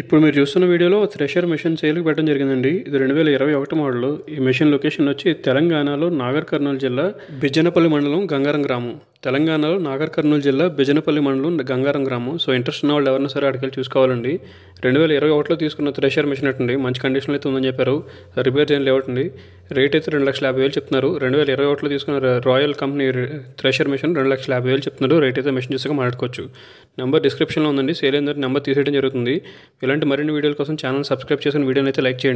ఇప్పుడు మీరు చూస్తున్న వీడియోలో థ్రెషర్ మెషిన్ సేల్కి పెట్టడం జరిగిందండి ఇది రెండు వేల ఇరవై ఒకటి మోడల్ ఈ మెషిన్ లొకేషన్ వచ్చి తెలంగాణలో నాగర్ కర్నూలు జిల్లా బిజ్జనపల్లి మండలం గంగారం గ్రామం తెలంగాణలో నాగర్ కర్నూలు జిల్లా బిజనపల్లి మండలం గంగారం గ్రామం సో ఇంట్రెస్ట్ ఉన్న వాళ్ళు ఎవరైనా సరే అడిగి చూసుకోవాలండి రెండు వేల ఇరవై ఒకటిలో తీసుకున్న థ్రెషర్ మిషన్ ఉంటుంది మంచి కండిషన్ అయితే ఉందని చెప్పారు రిపేర్ చేయని లేవటండి రేట్ అయితే రెండు లక్షల యాభై వేలు చెప్తున్నారు రెండు వేల ఇరవై ఒకటిలో తీసుకున్న రాయల్ కంపెనీ థ్రెషర్ మిషన్ రెండు లక్షల యాభై వేలు చెప్తున్నారు రేట్ అయితే మిషన్ చూసుకొని మాట్లాడుకోవచ్చు నెంబర్ డిస్క్రిప్షన్లో ఉందండి సేల్ ఏంటంటే నెంబర్ తీసేయడం జరుగుతుంది ఇలాంటి మరిన్ని వీడియోల కోసం ఛానల్ సబ్స్క్రైబ్ చేసిన వీడియోని అయితే లైక్ చేయండి